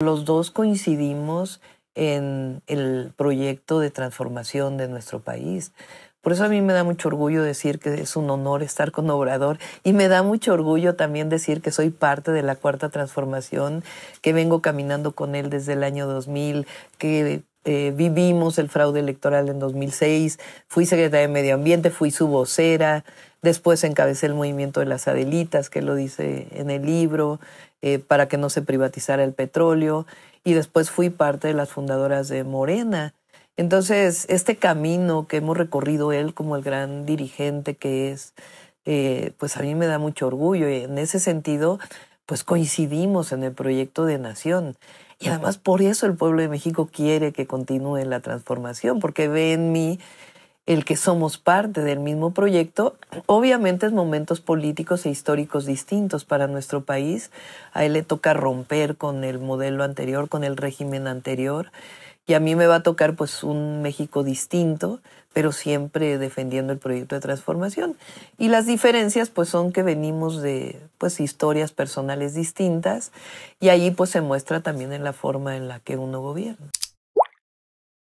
Los dos coincidimos en el proyecto de transformación de nuestro país. Por eso a mí me da mucho orgullo decir que es un honor estar con Obrador y me da mucho orgullo también decir que soy parte de la cuarta transformación, que vengo caminando con él desde el año 2000, que eh, vivimos el fraude electoral en 2006, fui secretaria de Medio Ambiente, fui su vocera, después encabecé el movimiento de las Adelitas, que lo dice en el libro, eh, para que no se privatizara el petróleo, y después fui parte de las fundadoras de Morena. Entonces, este camino que hemos recorrido él como el gran dirigente que es, eh, pues a mí me da mucho orgullo y en ese sentido pues coincidimos en el proyecto de nación. Y además por eso el pueblo de México quiere que continúe la transformación, porque ve en mí el que somos parte del mismo proyecto, obviamente en momentos políticos e históricos distintos para nuestro país. A él le toca romper con el modelo anterior, con el régimen anterior, y a mí me va a tocar pues un México distinto, pero siempre defendiendo el proyecto de transformación. Y las diferencias pues son que venimos de pues historias personales distintas y ahí pues se muestra también en la forma en la que uno gobierna.